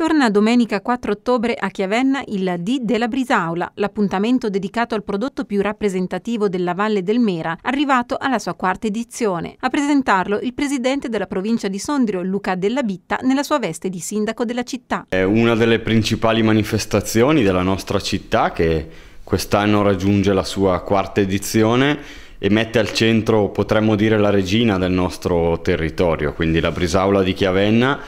Torna domenica 4 ottobre a Chiavenna il D della Brisaula, l'appuntamento dedicato al prodotto più rappresentativo della Valle del Mera, arrivato alla sua quarta edizione. A presentarlo il presidente della provincia di Sondrio, Luca Della Bitta, nella sua veste di sindaco della città. È una delle principali manifestazioni della nostra città che quest'anno raggiunge la sua quarta edizione e mette al centro, potremmo dire, la regina del nostro territorio, quindi la Brisaula di Chiavenna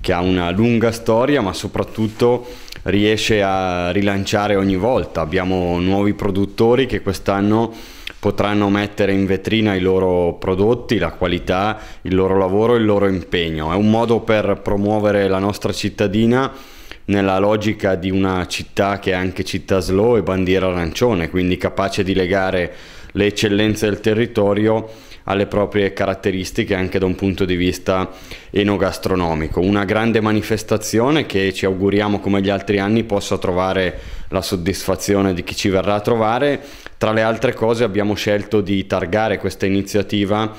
che ha una lunga storia ma soprattutto riesce a rilanciare ogni volta. Abbiamo nuovi produttori che quest'anno potranno mettere in vetrina i loro prodotti, la qualità, il loro lavoro, il loro impegno. È un modo per promuovere la nostra cittadina nella logica di una città che è anche città slow e bandiera arancione, quindi capace di legare le eccellenze del territorio alle proprie caratteristiche anche da un punto di vista enogastronomico. Una grande manifestazione che ci auguriamo come gli altri anni possa trovare la soddisfazione di chi ci verrà a trovare. Tra le altre cose abbiamo scelto di targare questa iniziativa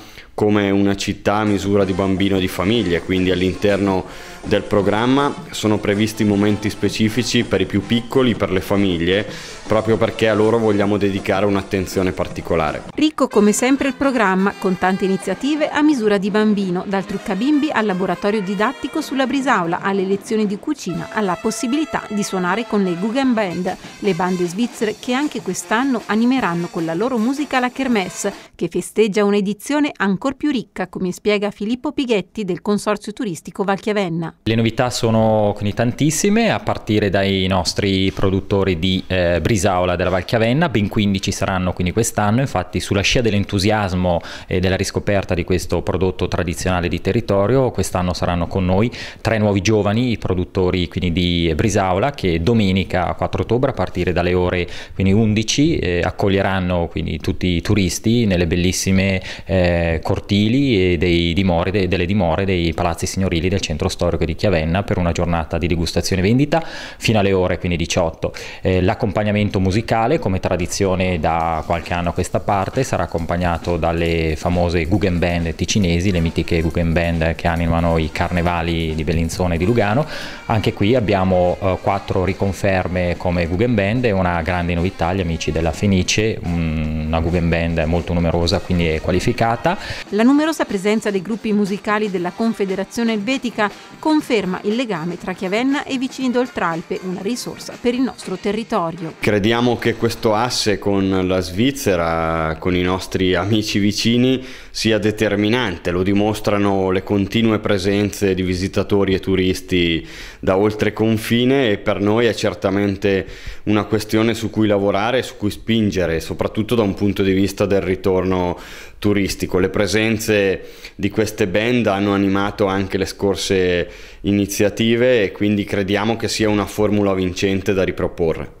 come una città a misura di bambino di famiglia, quindi all'interno del programma sono previsti momenti specifici per i più piccoli, per le famiglie, proprio perché a loro vogliamo dedicare un'attenzione particolare. Ricco come sempre il programma, con tante iniziative a misura di bambino, dal truccabimbi al laboratorio didattico sulla brisaula, alle lezioni di cucina, alla possibilità di suonare con le Guggen Band, le bande svizzere che anche quest'anno animeranno con la loro musica la Kermesse, che festeggia un'edizione ancora ancora più ricca, come spiega Filippo Pighetti del Consorzio Turistico Valchiavenna. Le novità sono quindi tantissime, a partire dai nostri produttori di eh, Brisaola della Valchiavenna, ben 15 saranno quindi quest'anno, infatti sulla scia dell'entusiasmo e della riscoperta di questo prodotto tradizionale di territorio, quest'anno saranno con noi tre nuovi giovani, produttori quindi di Brisaola, che domenica 4 ottobre a partire dalle ore quindi 11 eh, accoglieranno quindi tutti i turisti nelle bellissime eh, cortili e dei dimore, de, delle dimore dei palazzi signorili del centro storico di Chiavenna per una giornata di degustazione e vendita fino alle ore quindi 18. Eh, l'accompagnamento musicale, come tradizione da qualche anno a questa parte, sarà accompagnato dalle famose Guggen Band ticinesi, le mitiche Guggen Band che animano i carnevali di Bellinzone e di Lugano. Anche qui abbiamo eh, quattro riconferme come Guggen Band e una grande novità, gli amici della Fenice, un una Guggenband molto numerosa, quindi è qualificata. La numerosa presenza dei gruppi musicali della Confederazione Elvetica conferma il legame tra Chiavenna e vicini d'Oltralpe, una risorsa per il nostro territorio. Crediamo che questo asse con la Svizzera, con i nostri amici vicini, sia determinante, lo dimostrano le continue presenze di visitatori e turisti da oltre confine e per noi è certamente una questione su cui lavorare su cui spingere, soprattutto da un punto punto di vista del ritorno turistico. Le presenze di queste band hanno animato anche le scorse iniziative e quindi crediamo che sia una formula vincente da riproporre.